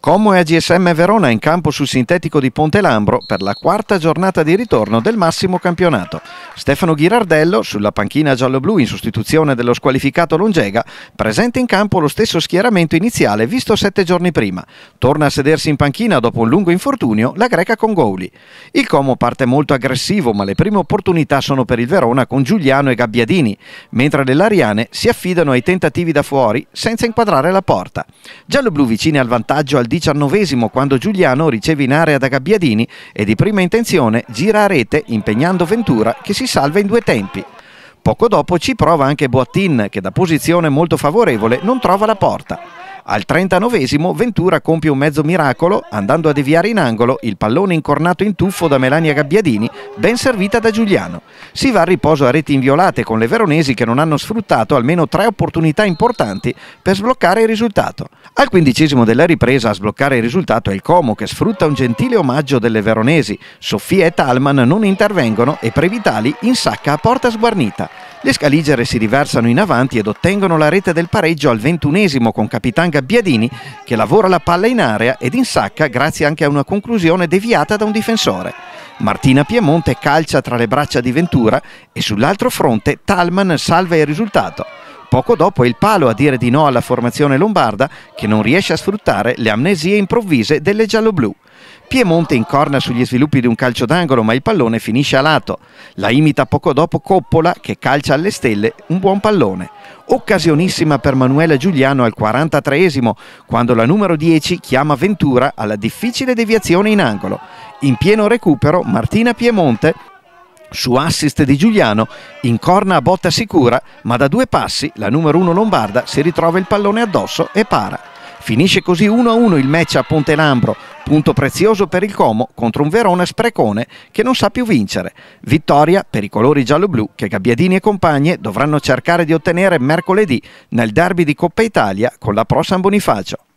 Como e AGSM Verona in campo sul sintetico di Ponte Lambro per la quarta giornata di ritorno del massimo campionato. Stefano Ghirardello, sulla panchina giallo-blu in sostituzione dello squalificato Longega, presenta in campo lo stesso schieramento iniziale visto sette giorni prima. Torna a sedersi in panchina dopo un lungo infortunio la greca con Congouli. Il Como parte molto aggressivo, ma le prime opportunità sono per il Verona con Giuliano e Gabbiadini, mentre le Lariane si affidano ai tentativi da fuori senza inquadrare la porta. Giallo-blu vicine al vantaggio al diciannovesimo quando Giuliano riceve in area da Gabbiadini e di prima intenzione gira a rete impegnando Ventura che si salva in due tempi. Poco dopo ci prova anche Boattin che da posizione molto favorevole non trova la porta. Al 39 esimo Ventura compie un mezzo miracolo andando a deviare in angolo il pallone incornato in tuffo da Melania Gabbiadini, ben servita da Giuliano. Si va a riposo a reti inviolate con le veronesi che non hanno sfruttato almeno tre opportunità importanti per sbloccare il risultato. Al quindicesimo della ripresa a sbloccare il risultato è il Como che sfrutta un gentile omaggio delle veronesi. Sofia e Talman non intervengono e Previtali insacca a porta sguarnita. Le scaligere si riversano in avanti ed ottengono la rete del pareggio al ventunesimo con Capitan Gabbiadini che lavora la palla in area ed insacca grazie anche a una conclusione deviata da un difensore. Martina Piemonte calcia tra le braccia di Ventura e sull'altro fronte Talman salva il risultato. Poco dopo è il palo a dire di no alla formazione lombarda che non riesce a sfruttare le amnesie improvvise delle gialloblu. Piemonte incorna sugli sviluppi di un calcio d'angolo ma il pallone finisce a lato. La imita poco dopo Coppola che calcia alle stelle un buon pallone. Occasionissima per Manuela Giuliano al 43esimo quando la numero 10 chiama Ventura alla difficile deviazione in angolo. In pieno recupero Martina Piemonte su assist di Giuliano, incorna a botta sicura, ma da due passi la numero 1 Lombarda si ritrova il pallone addosso e para. Finisce così 1-1 il match a Ponte Lambro, punto prezioso per il Como contro un Verona sprecone che non sa più vincere. Vittoria per i colori giallo-blu che Gabbiadini e compagne dovranno cercare di ottenere mercoledì nel derby di Coppa Italia con la Pro San Bonifacio.